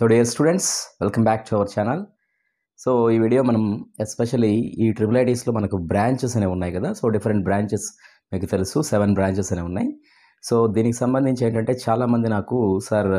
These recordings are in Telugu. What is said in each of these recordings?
so dear students welcome back to our channel so ఈ వీడియో మనం ఎస్పెషల్లీ ఈ ట్రిపుల్ ఐటీస్లో మనకు బ్రాంచెస్ అనేవి ఉన్నాయి కదా సో డిఫరెంట్ బ్రాంచెస్ మీకు తెలుసు సెవెన్ బ్రాంచెస్ అనేవి ఉన్నాయి సో దీనికి సంబంధించి ఏంటంటే చాలామంది నాకు సార్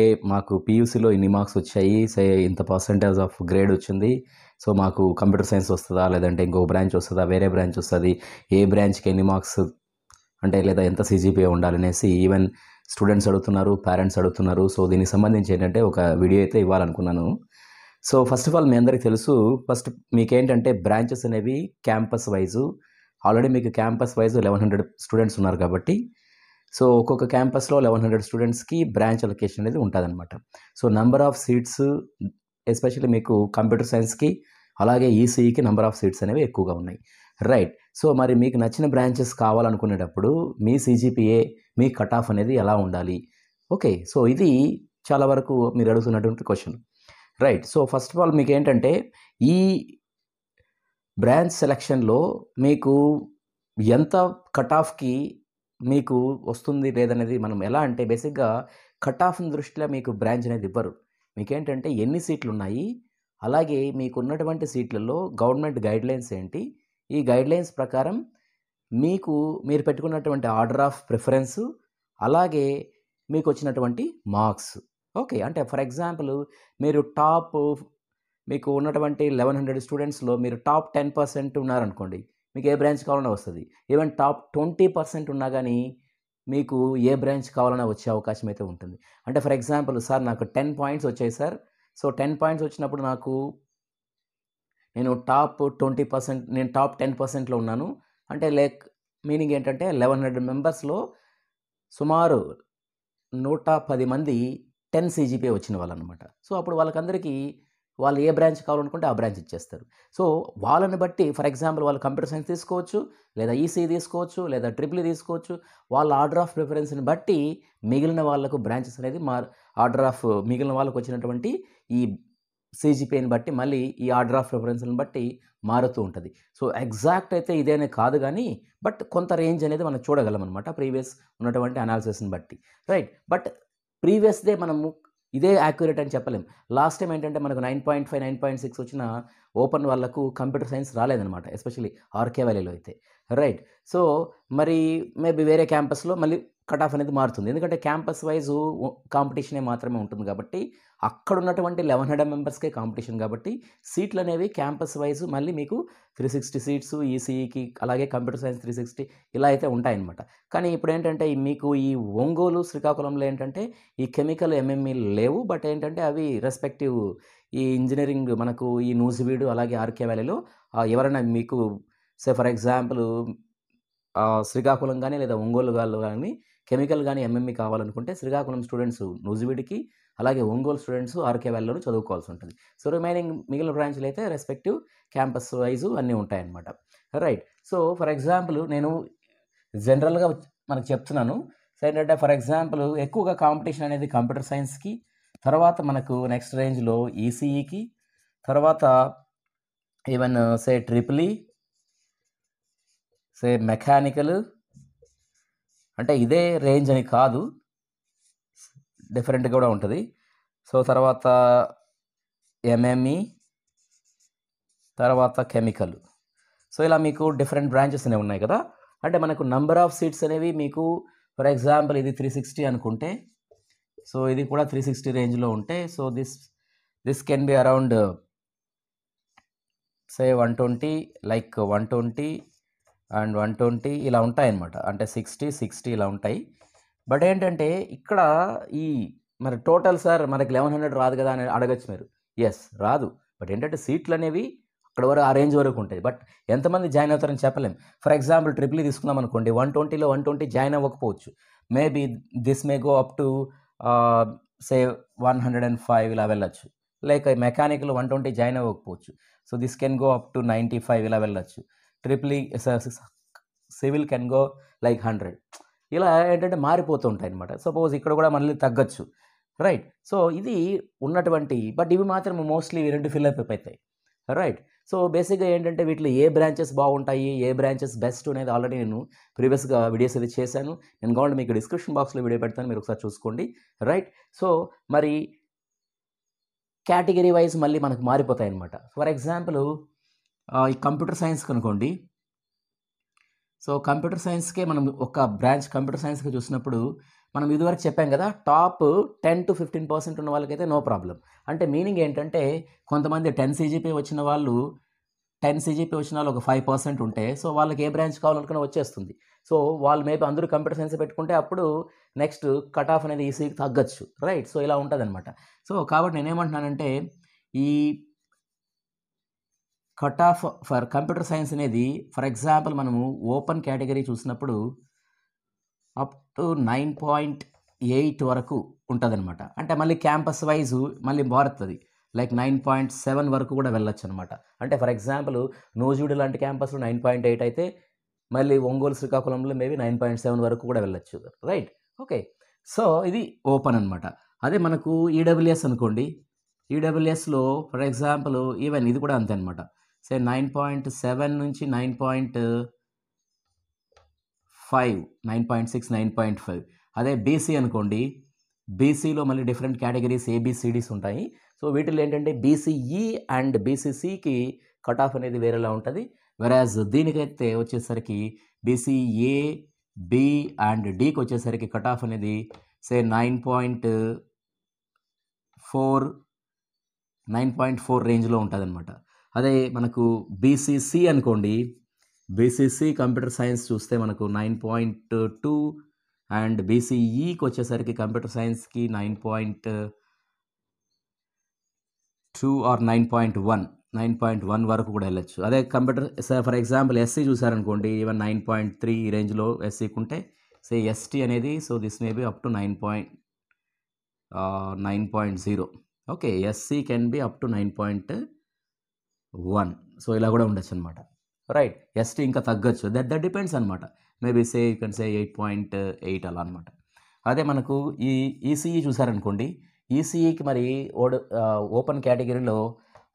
ఏ మాకు పీయూసీలో ఇన్ని మార్క్స్ వచ్చాయి సే ఇంత పర్సంటేజ్ ఆఫ్ గ్రేడ్ వచ్చింది సో మాకు కంప్యూటర్ సైన్స్ వస్తుందా లేదంటే ఇంకో బ్రాంచ్ వస్తుందా వేరే బ్రాంచ్ వస్తుంది ఏ బ్రాంచ్కి ఎన్ని మార్క్స్ అంటే లేదా ఎంత సీజీపీఏ ఉండాలనేసి ఈవెన్ స్టూడెంట్స్ అడుగుతున్నారు పేరెంట్స్ అడుగుతున్నారు సో దీనికి సంబంధించి ఏంటంటే ఒక వీడియో అయితే ఇవ్వాలనుకున్నాను సో ఫస్ట్ ఆఫ్ ఆల్ మీ అందరికీ తెలుసు ఫస్ట్ మీకేంటంటే బ్రాంచెస్ అనేవి క్యాంపస్ వైజు ఆల్రెడీ మీకు campus wise eleven hundred students ఉన్నారు కాబట్టి సో ఒక్కొక్క క్యాంపస్లో లెవెన్ హండ్రెడ్ స్టూడెంట్స్కి బ్రాంచ్ అలొకేషన్ అనేది ఉంటుందన్నమాట so number of seats especially మీకు కంప్యూటర్ సైన్స్కి అలాగే ఈసీఈకి నెంబర్ ఆఫ్ సీట్స్ అనేవి ఎక్కువగా ఉన్నాయి రైట్ సో మరి మీకు నచ్చిన బ్రాంచెస్ కావాలనుకునేటప్పుడు మీ సిజిపిఏ మీ కట్ ఆఫ్ అనేది ఎలా ఉండాలి ఓకే సో ఇది చాలా వరకు మీరు అడుగుతున్నటువంటి question right so first of all మీకు ఏంటంటే ఈ బ్రాంచ్ సెలక్షన్లో మీకు ఎంత కట్ ఆఫ్కి మీకు వస్తుంది లేదనేది మనం ఎలా అంటే బేసిక్గా కట్ ఆఫ్ దృష్టిలో మీకు బ్రాంచ్ అనేది ఇవ్వరు మీకేంటంటే ఎన్ని సీట్లు ఉన్నాయి అలాగే మీకు ఉన్నటువంటి సీట్లలో గవర్నమెంట్ గైడ్లైన్స్ ఏంటి ఈ గైడ్లైన్స్ ప్రకారం మీకు మీరు పెట్టుకున్నటువంటి ఆర్డర్ ఆఫ్ ప్రిఫరెన్స్ అలాగే మీకు వచ్చినటువంటి మార్క్స్ ఓకే అంటే ఫర్ ఎగ్జాంపుల్ మీరు టాప్ మీకు ఉన్నటువంటి లెవెన్ హండ్రెడ్ స్టూడెంట్స్లో మీరు టాప్ టెన్ పర్సెంట్ ఉన్నారనుకోండి మీకు ఏ బ్రాంచ్ కావాలన్నా వస్తుంది ఈవెన్ టాప్ ట్వంటీ పర్సెంట్ ఉన్నా కానీ మీకు ఏ బ్రాంచ్ కావాలన్నా వచ్చే అవకాశం అయితే ఉంటుంది అంటే ఫర్ ఎగ్జాంపుల్ సార్ నాకు టెన్ పాయింట్స్ వచ్చాయి సార్ సో టెన్ పాయింట్స్ వచ్చినప్పుడు నాకు నేను టాప్ ట్వంటీ పర్సెంట్ నేను టాప్ టెన్ పర్సెంట్లో ఉన్నాను అంటే లైక్ మీనింగ్ ఏంటంటే లెవెన్ హండ్రెడ్ మెంబర్స్లో సుమారు నూట పది మంది టెన్ సీజీపీ వచ్చిన వాళ్ళు అనమాట సో అప్పుడు వాళ్ళకందరికీ వాళ్ళు ఏ బ్రాంచ్ కావాలనుకుంటే ఆ బ్రాంచ్ ఇచ్చేస్తారు సో వాళ్ళని బట్టి ఫర్ ఎగ్జాంపుల్ వాళ్ళు కంప్యూటర్ సైన్స్ తీసుకోవచ్చు లేదా ఈసీ తీసుకోవచ్చు లేదా ట్రిపుల్ తీసుకోవచ్చు వాళ్ళ ఆర్డర్ ఆఫ్ ప్రిఫరెన్స్ని బట్టి మిగిలిన వాళ్ళకు బ్రాంచెస్ అనేది మా ఆర్డర్ ఆఫ్ మిగిలిన వాళ్ళకు వచ్చినటువంటి ఈ సీజీపీని బట్టి మళ్ళీ ఈ ఆర్డర్ ఆఫ్ ప్రిఫరెన్స్ని బట్టి మారుతూ ఉంటుంది సో ఎగ్జాక్ట్ అయితే ఇదేనే కాదు కానీ బట్ కొంత రేంజ్ అనేది మనం చూడగలం అనమాట ప్రీవియస్ ఉన్నటువంటి అనాలిసిస్ని బట్టి రైట్ బట్ ప్రీవియస్ డే మనము ఇదే యాక్యురేట్ అని చెప్పలేం లాస్ట్ టైం ఏంటంటే మనకు nine point five nine point six వచ్చిన ఓపెన్ వాళ్ళకు కంప్యూటర్ సైన్స్ రాలేదనమాట ఎస్పెషల్లీ ఆర్కే వ్యాలీలో అయితే రైట్ సో మరి మేబీ వేరే క్యాంపస్లో మళ్ళీ కట్ ఆఫ్ అనేది మారుతుంది ఎందుకంటే క్యాంపస్ వైజ్ కాంపిటీషనే మాత్రమే ఉంటుంది కాబట్టి అక్కడ ఉన్నటువంటి లెవెన్ హండ్రెడ్ మెంబర్స్కే కాంపిటీషన్ కాబట్టి సీట్లు అనేవి క్యాంపస్ వైజ్ మళ్ళీ మీకు త్రీ సిక్స్టీ సీట్స్ ఈసీఈకి అలాగే కంప్యూటర్ సైన్స్ త్రీ సిక్స్టీ ఇలా అయితే ఉంటాయన్నమాట కానీ ఇప్పుడు ఏంటంటే మీకు ఈ ఒంగోలు శ్రీకాకుళంలో ఏంటంటే ఈ కెమికల్ ఎంఎంఈ లేవు బట్ ఏంటంటే అవి రెస్పెక్టివ్ ఈ ఇంజనీరింగ్ మనకు ఈ నూజివీడు అలాగే ఆర్కే వ్యాలీలో ఎవరైనా మీకు సే ఫర్ ఎగ్జాంపుల్ శ్రీకాకుళం కానీ లేదా ఒంగోలు కానీ కెమికల్ కానీ ఎంఎంఈ e కావాలనుకుంటే శ్రీకాకుళం స్టూడెంట్స్ నూజివీడికి అలాగే ఒంగోలు స్టూడెంట్స్ ఆర్కే వ్యాలీలోనూ చదువుకోవాల్సి ఉంటుంది సో రిమైనింగ్ మిగిలిన బ్రాంచ్లు అయితే రెస్పెక్టివ్ క్యాంపస్ వైజు అన్నీ ఉంటాయన్నమాట రైట్ సో ఫర్ ఎగ్జాంపుల్ నేను జనరల్గా మనకు చెప్తున్నాను సో ఏంటంటే ఫర్ ఎగ్జాంపుల్ ఎక్కువగా కాంపిటీషన్ అనేది కంప్యూటర్ సైన్స్కి తర్వాత మనకు నెక్స్ట్ రేంజ్లో ఈసీఈకి తర్వాత even say triple say mechanical అంటే ఇదే రేంజ్ అని కాదు డిఫరెంట్ కూడా ఉంటుంది సో తర్వాత ఎంఎంఈ e, తర్వాత కెమికల్ సో ఇలా మీకు డిఫరెంట్ బ్రాంచెస్ అనేవి ఉన్నాయి కదా అంటే మనకు నంబర్ ఆఫ్ సీట్స్ అనేవి మీకు ఫర్ ఎగ్జాంపుల్ ఇది త్రీ సిక్స్టీ అనుకుంటే సో ఇది కూడా త్రీ సిక్స్టీ రేంజ్లో ఉంటే so this this can be around say one twenty like one twenty and one twenty ఇలా ఉంటాయన్నమాట అంటే సిక్స్టీ సిక్స్టీ ఇలా ఉంటాయి బట్ ఏంటంటే ఇక్కడ ఈ మరి టోటల్ సార్ మనకి లెవెన్ హండ్రెడ్ రాదు కదా అని అడగచ్చు మీరు ఎస్ రాదు బట్ ఏంటంటే సీట్లు అనేవి అక్కడ వరకు ఆ రేంజ్ వరకు ఉంటుంది బట్ ఎంతమంది జాయిన్ అవుతారని చెప్పలేం ఫర్ ఎగ్జాంపుల్ ట్రిపుల్ తీసుకున్నాం అనుకోండి వన్ ట్వంటీలో వన్ ట్వంటీ జాయిన్ అవ్వకపోవచ్చు maybe this may go up to say one hundred and five ఇలా వెళ్ళచ్చు లేక మెకానికల్ వన్ ట్వంటీ జాయిన్ అవ్వకపోవచ్చు so this can go up to ninety five ఇలా వెళ్ళచ్చు triple civil can go like hundred ఇలా ఏంటంటే మారిపోతూ ఉంటాయి అనమాట సపోజ్ ఇక్కడ కూడా మళ్ళీ తగ్గచ్చు రైట్ సో ఇది ఉన్నటువంటి బట్ ఇవి మాత్రం మోస్ట్లీ ఇవి రెండు ఫిల్అప్ అయిపోతాయి రైట్ సో బేసిక్గా ఏంటంటే వీటిలో ఏ బ్రాంచెస్ బాగుంటాయి ఏ బ్రాంచెస్ బెస్ట్ అనేది ఆల్రెడీ నేను ప్రీవియస్గా వీడియోస్ అది చేశాను నేను కావాలి మీకు డిస్క్రిప్షన్ బాక్స్లో వీడియో పెడతాను మీరు ఒకసారి చూసుకోండి రైట్ సో మరి కేటగిరీ వైజ్ మళ్ళీ మనకు మారిపోతాయి అనమాట ఫర్ ఎగ్జాంపుల్ ఈ కంప్యూటర్ సైన్స్ కనుకోండి సో కంప్యూటర్ సైన్స్కే మనం ఒక బ్రాంచ్ కంప్యూటర్ సైన్స్కి చూసినప్పుడు మనం ఇదివరకు చెప్పాం కదా top ten to fifteen percent ఉన్న వాళ్ళకైతే నో ప్రాబ్లం అంటే మీనింగ్ ఏంటంటే కొంతమంది టెన్ సీజీపీ వచ్చిన వాళ్ళు టెన్ సీజీపీ వచ్చిన వాళ్ళు ఒక ఫైవ్ పర్సెంట్ ఉంటే సో వాళ్ళకి ఏ బ్రాంచ్ కావాలనుకున్నా వచ్చేస్తుంది సో వాళ్ళు మేబీ అందరూ కంప్యూటర్ సైన్స్ పెట్టుకుంటే అప్పుడు నెక్స్ట్ కట్ ఆఫ్ అనేది ఈసీకి తగ్గచ్చు రైట్ సో ఇలా ఉంటుంది అనమాట సో కాబట్టి నేనేమంటున్నానంటే ఈ cut off for computer science అనేది ఫర్ ఎగ్జాంపుల్ మనము ఓపెన్ కేటగిరీ చూసినప్పుడు up to nine point eight వరకు ఉంటుందన్నమాట అంటే మళ్ళీ క్యాంపస్ వైజ్ మళ్ళీ మారుతుంది లైక్ నైన్ పాయింట్ సెవెన్ వరకు కూడా వెళ్ళొచ్చు అనమాట అంటే ఫర్ ఎగ్జాంపుల్ నోజూడి లాంటి క్యాంపస్లో నైన్ పాయింట్ ఎయిట్ అయితే మళ్ళీ ఒంగోలు శ్రీకాకుళంలో మేబీ నైన్ పాయింట్ సెవెన్ వరకు కూడా వెళ్ళొచ్చు రైట్ ఓకే సో ఇది ఓపెన్ అనమాట అదే మనకు ఈడబ్ల్యూఎస్ అనుకోండి ఈడబ్ల్యూఎస్లో ఫర్ ఎగ్జాంపుల్ ఈవెన్ ఇది కూడా అంతే అనమాట సే నైన్ పాయింట్ సెవెన్ నుంచి nine point five nine point six nine point five అదే బీసీ అనుకోండి బీసీలో మళ్ళీ డిఫరెంట్ కేటగిరీస్ ఏబిసిడీస్ ఉంటాయి సో వీటిలో ఏంటంటే బీసీఈ e అండ్ బీసీసీకి కట్ ఆఫ్ అనేది వేరేలా ఉంటుంది వెరాజ్ దీనికైతే వచ్చేసరికి బీసీఏ బి e, అండ్ డికి వచ్చేసరికి కట్ ఆఫ్ అనేది say nine point four nine point four రేంజ్లో ఉంటుందన్నమాట అదే మనకు బీసీసీ అనుకోండి బీసీసీ కంప్యూటర్ సైన్స్ చూస్తే మనకు నైన్ పాయింట్ టూ అండ్ బీసీఈకి e వచ్చేసరికి కంప్యూటర్ సైన్స్కి nine point two or nine point one nine point one వరకు కూడా వెళ్ళచ్చు అదే కంప్యూటర్ ఫర్ ఎగ్జాంపుల్ ఎస్సీ చూసారనుకోండి ఈవెన్ నైన్ పాయింట్ త్రీ ఈ రేంజ్లో ఎస్సీకి ఉంటే సే ఎస్టీ అనేది so this may be up to nine point nine point zero okay SC can be up to nine point one so ఇలా కూడా ఉండొచ్చు అనమాట రైట్ ఎస్టీ ఇంకా తగ్గొచ్చు దట్ దట్ డిపెండ్స్ అనమాట maybe say you can say eight point eight అలా అనమాట అదే మనకు ఈ ఈసీఈ చూసారనుకోండి ఈసీఈకి మరి ఓడ్ ఓపెన్ కేటగిరీలో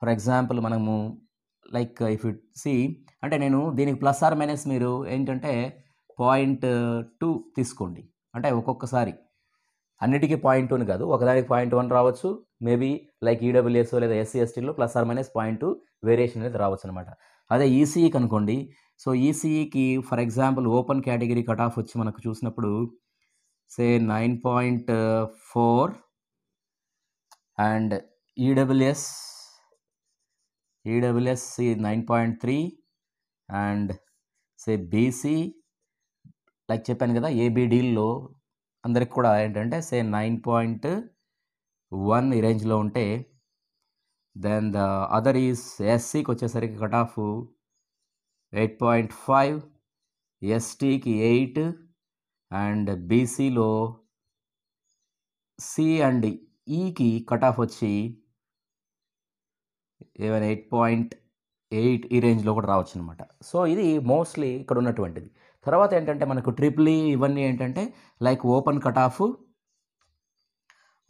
ఫర్ ఎగ్జాంపుల్ మనము లైక్ ఇఫ్ యు సి అంటే నేను దీనికి ప్లస్ ఆర్ మైనస్ మీరు ఏంటంటే పాయింట్ టూ తీసుకోండి అంటే ఒక్కొక్కసారి అన్నిటికీ పాయింట్ వన్ కాదు ఒకదానికి పాయింట్ వన్ రావచ్చు మేబీ లైక్ ఈడబ్ల్యూఎస్ లేదా ఎస్సీ ఎస్టీలో plus or minus point variation అనేది రావచ్చు అనమాట అదే ఈసీఈ కనుకోండి సో ఈసీఈకి for example open category cut off వచ్చి మనకు చూసినప్పుడు say nine point four and EWS EWS nine point three and say BC like చెప్పాను కదా ఏబీడీల్లో అందరికి కూడా ఏంటంటే సే నైన్ పాయింట్ వన్ ఈ రేంజ్లో ఉంటే దెన్ ద అదర్ ఈజ్ ఎస్సీకి వచ్చేసరికి cut off eight point five ఎస్టీకి ఎయిట్ అండ్ బీసీలో సి అండ్ ఈకి కట్ ఆఫ్ వచ్చి ఈవెన్ ఎయిట్ పాయింట్ ఎయిట్ ఈ రేంజ్లో కూడా రావచ్చు అనమాట సో ఇది మోస్ట్లీ ఇక్కడ ఉన్నటువంటిది తర్వాత ఏంటంటే మనకు ట్రిపుల్ ఇవన్నీ ఏంటంటే like open cut off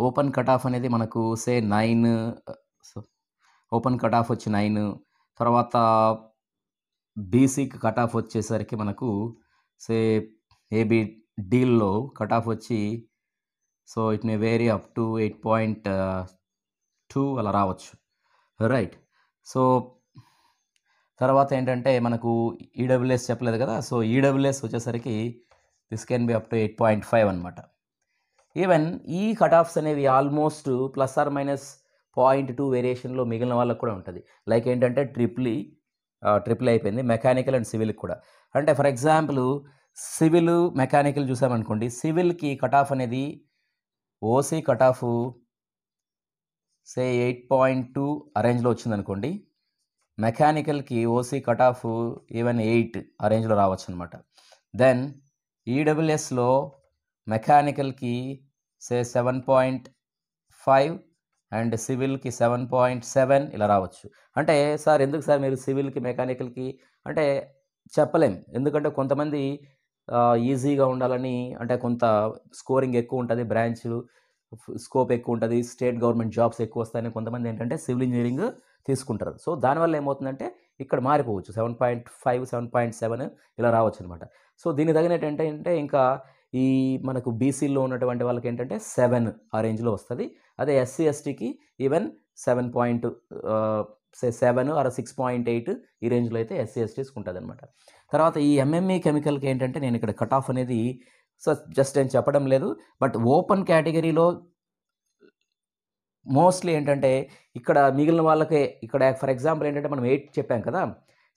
open cut off అనేది మనకు say nine open cut off వచ్చి నైన్ తర్వాత బీసీకి కట్ ఆఫ్ వచ్చేసరికి మనకు సే ఏబి డీల్లో కట్ ఆఫ్ వచ్చి so it may vary up to eight point two అలా రావచ్చు రైట్ సో తర్వాత ఏంటంటే మనకు ఈడబ్ల్యూఎస్ చెప్పలేదు కదా సో ఈడబ్ల్యూఎస్ వచ్చేసరికి this can be up to eight point five అనమాట ఈవెన్ ఈ కట్ ఆఫ్స్ అనేవి almost plus or minus point two వేరియేషన్లో మిగిలిన వాళ్ళకు కూడా ఉంటుంది లైక్ ఏంటంటే ట్రిపుల్ ట్రిపుల్ e, e అయిపోయింది మెకానికల్ అండ్ సివిల్కి కూడా అంటే ఫర్ ఎగ్జాంపుల్ సివిల్ మెకానికల్ చూసామనుకోండి సివిల్కి కట్ ఆఫ్ అనేది OC cut off say eight point two అరేంజ్లో వచ్చిందనుకోండి మెకానికల్కి OC cut off even eight అరేంజ్లో రావచ్చు అనమాట దెన్ ఈడబ్ల్యూఎస్లో మెకానికల్కి say seven point five and సివిల్కి సెవెన్ పాయింట్ సెవెన్ ఇలా రావచ్చు అంటే సార్ ఎందుకు సార్ మీరు సివిల్కి మెకానికల్కి అంటే చెప్పలేం ఎందుకంటే కొంతమంది ఈజీగా ఉండాలని అంటే కొంత స్కోరింగ్ ఎక్కువ ఉంటుంది బ్రాంచ్లు స్కోప్ ఎక్కువ ఉంటుంది స్టేట్ గవర్నమెంట్ జాబ్స్ ఎక్కువ వస్తాయని కొంతమంది ఏంటంటే సివిల్ ఇంజనీరింగ్ తీసుకుంటారు సో దానివల్ల ఏమవుతుందంటే ఇక్కడ మారిపోవచ్చు seven point five seven point seven ఇలా రావచ్చు అనమాట సో దీనికి తగినట్టు ఏంటంటే ఇంకా ఈ మనకు బీసీలో ఉన్నటువంటి వాళ్ళకి ఏంటంటే సెవెన్ ఆ రేంజ్లో వస్తుంది అదే ఎస్సీ ఎస్టీకి even seven point say seven or six point eight ఈ రేంజ్లో అయితే ఎస్సీ ఎస్టీస్ ఉంటుంది అనమాట తర్వాత ఈ ఎంఎంఈ కెమికల్కి e ఏంటంటే నేను ఇక్కడ కట్ ఆఫ్ అనేది సో జస్ట్ నేను చెప్పడం లేదు బట్ ఓపెన్ కేటగిరీలో మోస్ట్లీ ఏంటంటే ఇక్కడ మిగిలిన వాళ్ళకే ఇక్కడ ఫర్ ఎగ్జాంపుల్ ఏంటంటే మనం ఎయిట్ చెప్పాం కదా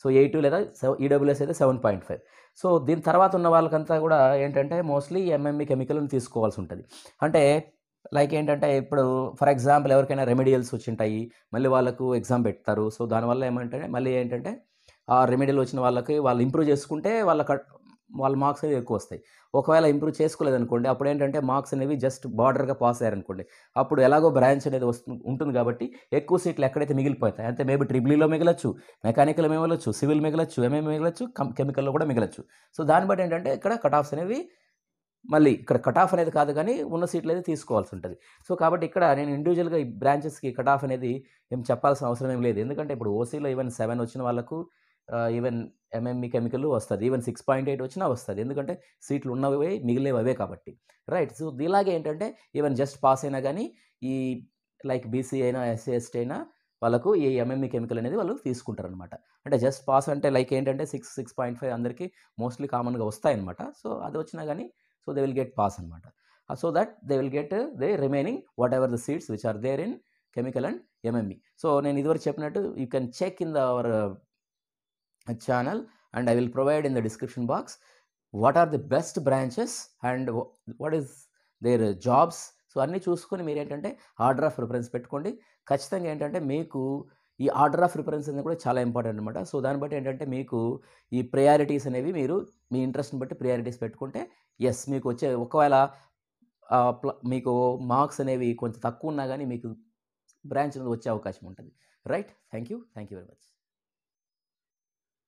సో ఎయిట్ లేదా ఈడబ్ల్యూఎస్ e అయితే సెవెన్ పాయింట్ ఫైవ్ సో దీని తర్వాత ఉన్న వాళ్ళకంతా కూడా ఏంటంటే మోస్ట్లీ ఎంఎంఈ కెమికల్ని తీసుకోవాల్సి ఉంటుంది అంటే లైక్ ఏంటంటే ఇప్పుడు ఫర్ ఎగ్జాంపుల్ ఎవరికైనా రెమెడియల్స్ వచ్చింటాయి మళ్ళీ వాళ్ళకు ఎగ్జామ్ పెడతారు సో దానివల్ల ఏమంటే మళ్ళీ ఏంటంటే ఆ రెమెడియల్ వచ్చిన వాళ్ళకి వాళ్ళు ఇంప్రూవ్ చేసుకుంటే వాళ్ళ వాళ్ళ మార్క్స్ అనేవి ఎక్కువ వస్తాయి ఒకవేళ ఇంప్రూవ్ చేసుకోలేదనుకోండి అప్పుడు ఏంటంటే మార్క్స్ అనేవి జస్ట్ బార్డర్గా పాస్ అయ్యారనుకోండి అప్పుడు ఎలాగో బ్రాంచ్ అనేది వస్తుంది ఉంటుంది కాబట్టి ఎక్కువ సీట్లు ఎక్కడైతే మిగిలిపోతాయి అంటే మేబీ ట్రిబ్లీలో మిగలచ్చు మెకానికల్ మిగలొచ్చు సివిల్ మిగలొచ్చు ఎంఏ మిగలచ్చు కెమికల్లో కూడా మిగలచ్చు సో దాన్ని బట్టి ఏంటంటే ఇక్కడ కట్ ఆఫ్స్ అనేవి మళ్ళీ ఇక్కడ కట్ ఆఫ్ అనేది కాదు కానీ ఉన్న సీట్లు అయితే తీసుకోవాల్సి ఉంటుంది సో కాబట్టి ఇక్కడ నేను ఇండివిజువల్గా ఈ బ్రాంచెస్కి కట్ ఆఫ్ అనేది ఏం చెప్పాల్సిన అవసరం ఏం లేదు ఎందుకంటే ఇప్పుడు ఓసీలో ఈవెన్ సెవెన్ వచ్చిన వాళ్ళకు ఈవెన్ ఎంఎంఈ కెమికల్ వస్తుంది ఈవెన్ సిక్స్ పాయింట్ ఎయిట్ వచ్చినా వస్తుంది ఎందుకంటే సీట్లు ఉన్నవి మిగిలేవి అవే కాబట్టి రైట్ సో ఇలాగే ఏంటంటే ఈవెన్ జస్ట్ పాస్ అయినా కానీ ఈ లైక్ బీసీ అయినా ఎస్సీ ఎస్టీ అయినా వాళ్ళకు ఈ ఎంఎంఈ కెమికల్ e అనేది వాళ్ళు తీసుకుంటారు అనమాట అంటే జస్ట్ పాస్ అంటే లైక్ ఏంటంటే సిక్స్ సిక్స్ పాయింట్ ఫైవ్ అందరికీ మోస్ట్లీ కామన్గా వస్తాయన్నమాట సో అది వచ్చినా కానీ so they will get pass అనమాట so that they will get the remaining whatever the seats which are there in chemical and MME so నేను ఇదివరకు చెప్పినట్టు you can check in the our channel and I will provide in the description box what are the best branches and what is their jobs so అన్నీ చూసుకొని మీరు ఏంటంటే ఆర్డర్ ఆఫ్ రిఫరెన్స్ పెట్టుకోండి ఖచ్చితంగా ఏంటంటే మీకు ఈ ఆర్డర్ ఆఫ్ రిఫరెన్స్ అనేది కూడా చాలా ఇంపార్టెంట్ అనమాట సో దాన్ని బట్టి ఏంటంటే మీకు ఈ ప్రయారిటీస్ అనేవి మీరు మీ ఇంట్రెస్ట్ని బట్టి ప్రయారిటీస్ పెట్టుకుంటే ఎస్ మీకు వచ్చే ఒకవేళ మీకు మార్క్స్ అనేవి కొంచెం తక్కువ ఉన్నా కానీ మీకు బ్రాంచ్ అనేది వచ్చే అవకాశం ఉంటుంది right thank you thank you very much